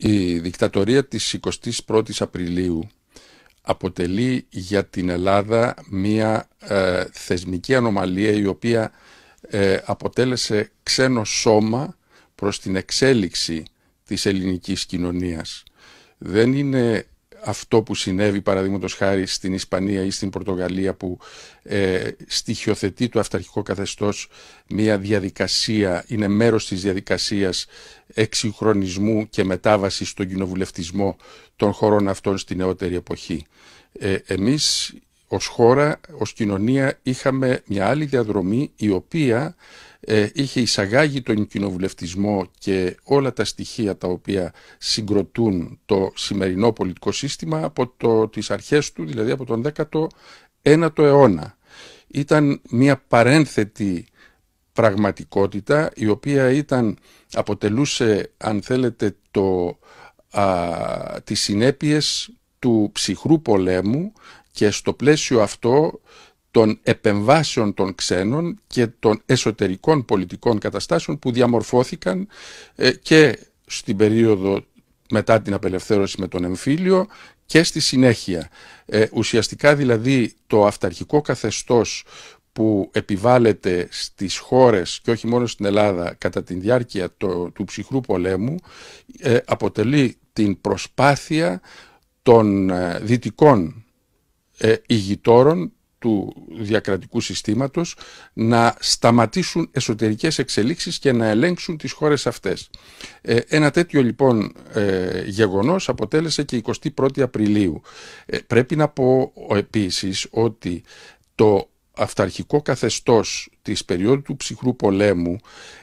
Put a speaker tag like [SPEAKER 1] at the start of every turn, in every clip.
[SPEAKER 1] Η δικτατορία της 21ης Απριλίου αποτελεί για την Ελλάδα μία ε, θεσμική ανομαλία η οποία ε, αποτέλεσε ξένο σώμα προς την εξέλιξη της ελληνικής κοινωνίας. Δεν είναι αυτό που συνέβη παραδείγματος χάρη στην Ισπανία ή στην Πορτογαλία που ε, στοιχειοθετεί το αυταρχικό καθεστώς μια διαδικασία, είναι μέρος της διαδικασίας εξυγχρονισμού και μετάβασης στον κοινοβουλευτισμό των χωρών αυτών στη νεότερη εποχή. Ε, εμείς ως χώρα, ως κοινωνία είχαμε μια άλλη διαδρομή η οποία ε, είχε εισαγάγει τον κοινοβουλευτισμό και όλα τα στοιχεία τα οποία συγκροτούν το σημερινό πολιτικό σύστημα από το, τις αρχές του, δηλαδή από τον 19ο αιώνα. Ήταν μια παρένθετη πραγματικότητα η οποία ήταν, αποτελούσε αν θέλετε το, α, τις συνέπειες του ψυχρού πολέμου και στο πλαίσιο αυτό των επεμβάσεων των ξένων και των εσωτερικών πολιτικών καταστάσεων που διαμορφώθηκαν ε, και στην περίοδο μετά την απελευθέρωση με τον εμφύλιο και στη συνέχεια. Ε, ουσιαστικά δηλαδή το αυταρχικό καθεστώς που επιβάλλεται στις χώρες και όχι μόνο στην Ελλάδα κατά τη διάρκεια του ψυχρού πολέμου ε, αποτελεί την προσπάθεια των δυτικών ε, του διακρατικού συστήματος να σταματήσουν εσωτερικές εξελίξεις και να ελέγξουν τις χώρες αυτές. Ε, ένα τέτοιο λοιπόν ε, γεγονός αποτέλεσε και 21η Απριλίου. Ε, πρέπει να πω επίσης ότι το αυταρχικό καθεστώς της περίοδου του ψυχρού πολέμου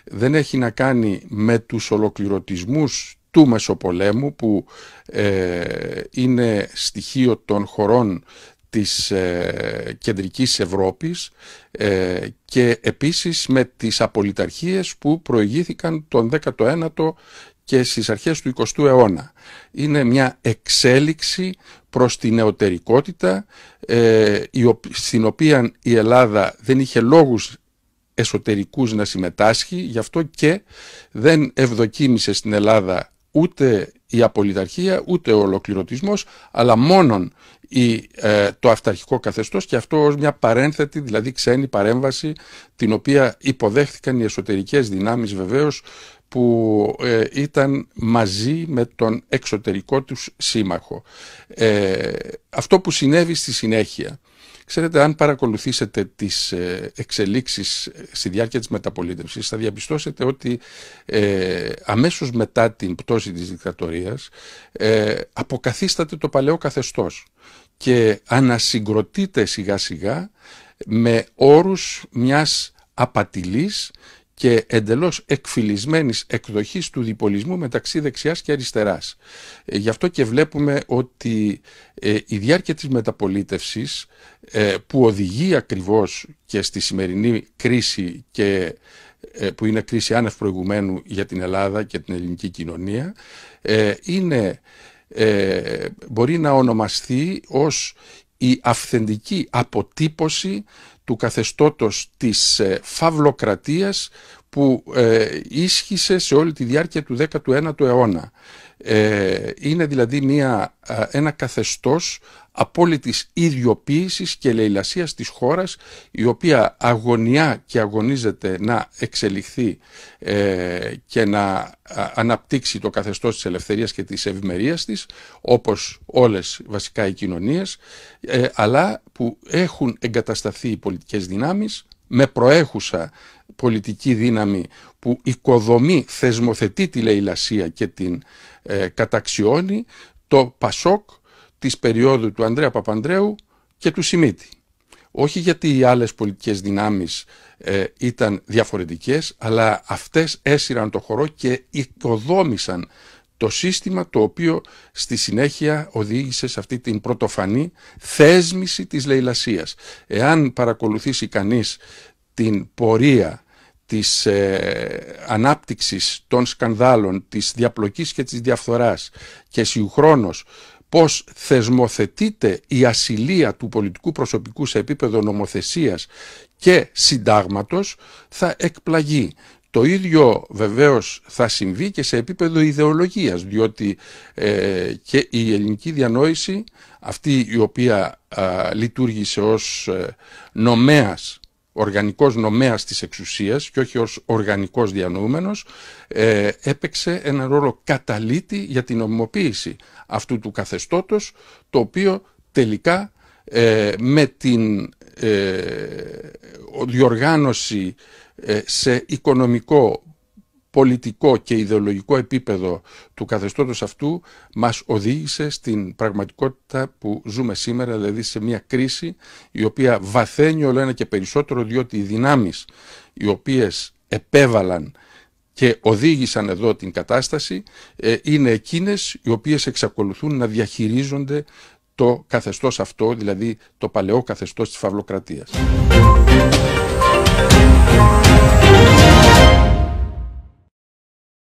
[SPEAKER 1] δεν έχει να κάνει με τους ολοκληρωτισμούς του Μεσοπολέμου που ε, είναι στοιχείο των χωρών της ε, κεντρικής Ευρώπης ε, και επίσης με τις απολυταρχίες που προηγήθηκαν τον 19ο και στις αρχές του 20ου αιώνα. Είναι μια εξέλιξη προς την νεωτερικότητα ε, στην οποία η Ελλάδα δεν είχε λόγους εσωτερικούς να συμμετάσχει, γι' αυτό και δεν ευδοκίμησε στην Ελλάδα ούτε η απολυταρχία ούτε ο ολοκληρωτισμός αλλά μόνον ε, το αυταρχικό καθεστώς και αυτό ως μια παρένθετη δηλαδή ξένη παρέμβαση την οποία υποδέχθηκαν οι εσωτερικές δυνάμεις βεβαίως που ε, ήταν μαζί με τον εξωτερικό τους σύμμαχο. Ε, αυτό που συνέβη στη συνέχεια Ξέρετε, αν παρακολουθήσετε τις ε, εξελίξεις ε, στη διάρκεια της μεταπολίτευσης, θα διαπιστώσετε ότι ε, αμέσως μετά την πτώση της δικτατορίας ε, αποκαθίσταται το παλαιό καθεστώς και ανασυγκροτείται σιγά σιγά με όρους μιας απατηλής και εντελώς εκφυλισμένης εκδοχής του διπολισμού μεταξύ δεξιάς και αριστεράς. Ε, γι' αυτό και βλέπουμε ότι ε, η διάρκεια της μεταπολίτευσης ε, που οδηγεί ακριβώς και στη σημερινή κρίση και που είναι κρίση άνευ προηγουμένου για την Ελλάδα και την ελληνική κοινωνία είναι, μπορεί να ονομαστεί ως η αυθεντική αποτύπωση του καθεστώτος της ε, φαυλοκρατίας που ε, ίσχυσε σε όλη τη διάρκεια του 19ου αιώνα. Ε, είναι δηλαδή μια, ε, ένα καθεστώς απόλυτης ιδιοποίησης και λαιλασίας της χώρας η οποία αγωνιά και αγωνίζεται να εξελιχθεί ε, και να αναπτύξει το καθεστώς της ελευθερίας και της ευημερίας της όπως όλες βασικά οι κοινωνίες ε, αλλά που έχουν εγκατασταθεί οι πολιτικές δυνάμεις με προέχουσα πολιτική δύναμη που οικοδομεί, θεσμοθετεί τη λαιλασία και την ε, καταξιώνει, το ΠΑΣΟΚ της περίοδου του Ανδρέα Παπανδρέου και του Σιμίτη. Όχι γιατί οι άλλες πολιτικές δυνάμεις ε, ήταν διαφορετικές, αλλά αυτές έσυραν το χορό και οικοδόμησαν το σύστημα το οποίο στη συνέχεια οδήγησε σε αυτή την πρωτοφανή θέσμηση της λαιλασίας. Εάν παρακολουθήσει κανείς την πορεία της ε, ανάπτυξης των σκανδάλων, της διαπλοκής και της διαφθοράς και συγχρόνως πως θεσμοθετείται η ασυλία του πολιτικού προσωπικού σε επίπεδο νομοθεσίας και συντάγματος θα εκπλαγεί. Το ίδιο βεβαίως θα συμβεί και σε επίπεδο ιδεολογίας, διότι ε, και η ελληνική διανόηση, αυτή η οποία λειτουργήσε ως ε, νομέας οργανικός νομέας της εξουσίας και όχι ως οργανικός διανοούμενος, ε, έπαιξε ένα ρόλο καταλήτη για την νομιμοποίηση αυτού του καθεστώτος, το οποίο τελικά ε, με την ε, διοργάνωση σε οικονομικό πολιτικό και ιδεολογικό επίπεδο του καθεστώτος αυτού μας οδήγησε στην πραγματικότητα που ζούμε σήμερα, δηλαδή σε μια κρίση η οποία βαθαίνει όλο ένα και περισσότερο διότι οι δυνάμεις οι οποίες επέβαλαν και οδήγησαν εδώ την κατάσταση ε, είναι εκείνες οι οποίες εξακολουθούν να διαχειρίζονται το καθεστώς αυτό, δηλαδή το παλαιό καθεστώς της φαυλοκρατίας.